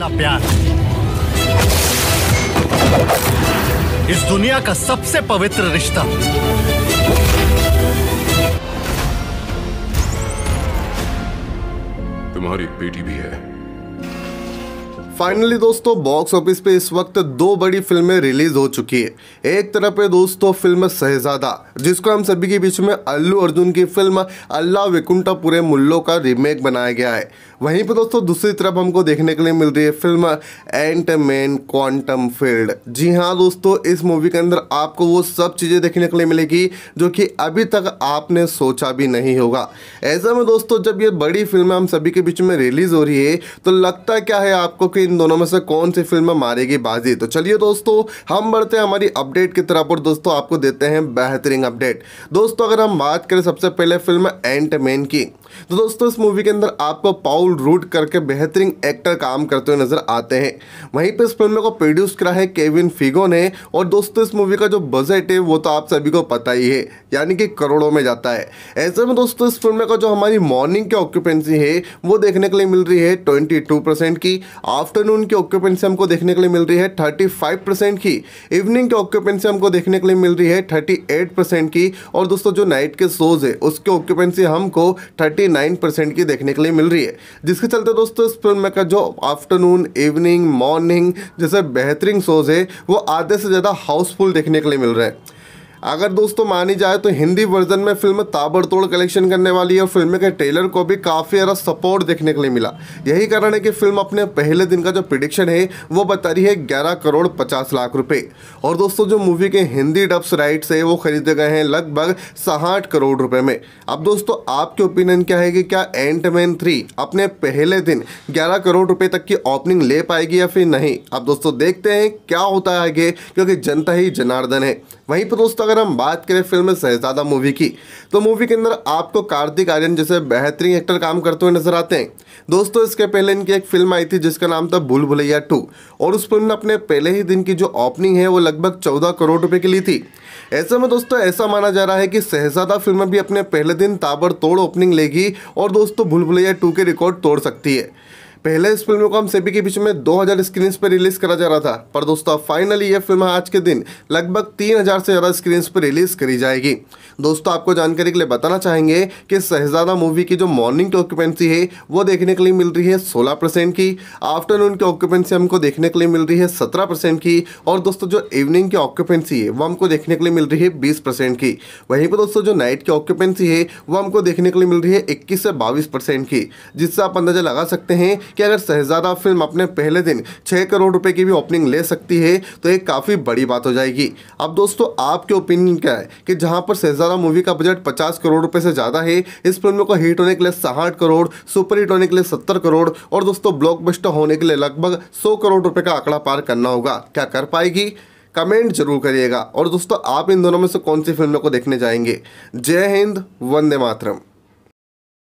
प्यार इस दुनिया का सबसे पवित्र रिश्ता तुम्हारी बेटी भी है फाइनली दोस्तों बॉक्स ऑफिस पे इस वक्त दो बड़ी फिल्में रिलीज हो चुकी है एक तरफ है दोस्तों फिल्म शहजादा जिसको हम सभी के बीच में अल्लू अर्जुन की फिल्म अल्लाह विकुंठापुरे मुल्लो का रीमेक बनाया गया है वहीं पर दोस्तों दूसरी तरफ हमको देखने के लिए मिल रही है film Ant Man quantum field जी हाँ दोस्तों इस मूवी के अंदर आपको वो सब चीज़ें देखने के लिए मिलेगी जो कि अभी तक आपने सोचा भी नहीं होगा ऐसा में दोस्तों जब ये बड़ी फिल्म हम सभी के बीच में रिलीज़ हो रही है तो लगता क्या है आपको कि इन दोनों में से कौन सी फिल्म मारेगी बाजी तो चलिए दोस्तों हम बढ़ते हैं हमारी अपडेट की तरफ और दोस्तों आपको देते हैं बेहतरीन अपडेट दोस्तों अगर हम बात करें सबसे पहले फिल्म एंट मैन की तो दोस्तों इस मूवी के अंदर आपको पाउल रूट करके बेहतरीन एक्टर काम करते हुए नजर आते हैं वहीं पर इस फिल्म को प्रोड्यूस करा है केविन फिगो ने और दोस्तों इस मूवी का जो बजट है वो तो आप सभी को पता ही है यानी कि करोड़ों में जाता है ऐसे में दोस्तों इस फिल्म का जो हमारी मॉर्निंग की ऑक्यूपेंसी है वो देखने के लिए मिल रही है ट्वेंटी की आफ्टर आफ्टरनून की ऑक्यूपेंसी हमको देखने के लिए मिल रही है 35 परसेंट की इवनिंग की ऑक्यूपेंसी हमको देखने के लिए मिल रही है 38 परसेंट की और दोस्तों जो नाइट के शोज है उसकी ऑक्यूपेंसी हमको 39 परसेंट की देखने के लिए मिल रही है जिसके चलते दोस्तों इस फिल्म में का जो आफ्टरनून इवनिंग मॉर्निंग जैसे बेहतरीन शोज है वो आधे से ज़्यादा हाउसफुल देखने के लिए मिल रहा है अगर दोस्तों मानी जाए तो हिंदी वर्जन में फिल्म ताबड़तोड़ कलेक्शन करने वाली है और फिल्म के ट्रेलर को भी काफ़ी ज़्यादा सपोर्ट देखने के लिए मिला यही कारण है कि फिल्म अपने पहले दिन का जो प्रिडिक्शन है वो बता रही है ग्यारह करोड़ पचास लाख रुपए और दोस्तों जो मूवी के हिंदी डब्स राइट्स है वो खरीदे गए हैं लगभग साठ करोड़ रुपये में अब दोस्तों आपके ओपिनियन क्या है कि क्या एंटमैन थ्री अपने पहले दिन ग्यारह करोड़ रुपये तक की ओपनिंग ले पाएगी या फिर नहीं अब दोस्तों देखते हैं क्या होता है आगे क्योंकि जनता ही जनार्दन है वहीं पर दोस्तों अगर हम बात करें फिल्म शहजादा मूवी की तो मूवी के अंदर आपको कार्तिक आर्यन जैसे बेहतरीन एक्टर काम करते हुए नजर आते हैं दोस्तों इसके पहले इनकी एक फिल्म आई थी जिसका नाम था भूल भुलैया टू और उस फिल्म ने अपने पहले ही दिन की जो ओपनिंग है वो लगभग चौदह करोड़ रुपये की ली थी ऐसे में दोस्तों ऐसा माना जा रहा है कि शहजादा फिल्म भी अपने पहले दिन ताबड़तोड़ ओपनिंग लेगी और दोस्तों भूल भुलैया टू के रिकॉर्ड तोड़ सकती है पहले इस फिल्म को हम सभी के बीच में 2000 स्क्रीन पर रिलीज करा जा रहा था पर दोस्तों फाइनली यह फिल्म आज के दिन लगभग 3000 से ज़्यादा स्क्रीन पर रिलीज करी जाएगी दोस्तों आपको जानकारी के लिए बताना चाहेंगे कि शहजादा मूवी की जो मॉर्निंग की ऑक्यूपेंसी है वो देखने के लिए मिल रही है सोलह की आफ्टरनून की ऑक्यूपेंसी हमको देखने के लिए मिल रही है सत्रह की और दोस्तों जो इवनिंग की ऑक्यूपेंसी है वो हमको देखने के लिए मिल रही है बीस की वहीं पर दोस्तों जो नाइट की ऑक्यूपेंसी है वो हमको देखने के लिए मिल रही है इक्कीस से बाईस की जिससे आप अंदाजा लगा सकते हैं कि अगर शहजादा फिल्म अपने पहले दिन छः करोड़ रुपये की भी ओपनिंग ले सकती है तो ये काफ़ी बड़ी बात हो जाएगी अब दोस्तों आपके ओपिनियन क्या है कि जहाँ पर शहजादा मूवी का बजट पचास करोड़ रुपये से ज़्यादा है इस फिल्म को हिट होने के लिए साठ करोड़ सुपर हिट होने के लिए सत्तर करोड़ और दोस्तों ब्लॉकबस्टर होने के लिए लगभग सौ करोड़ रुपये का आंकड़ा पार करना होगा क्या कर पाएगी कमेंट जरूर करिएगा और दोस्तों आप इन दोनों में से कौन सी फिल्मों को देखने जाएंगे जय हिंद वंदे मातरम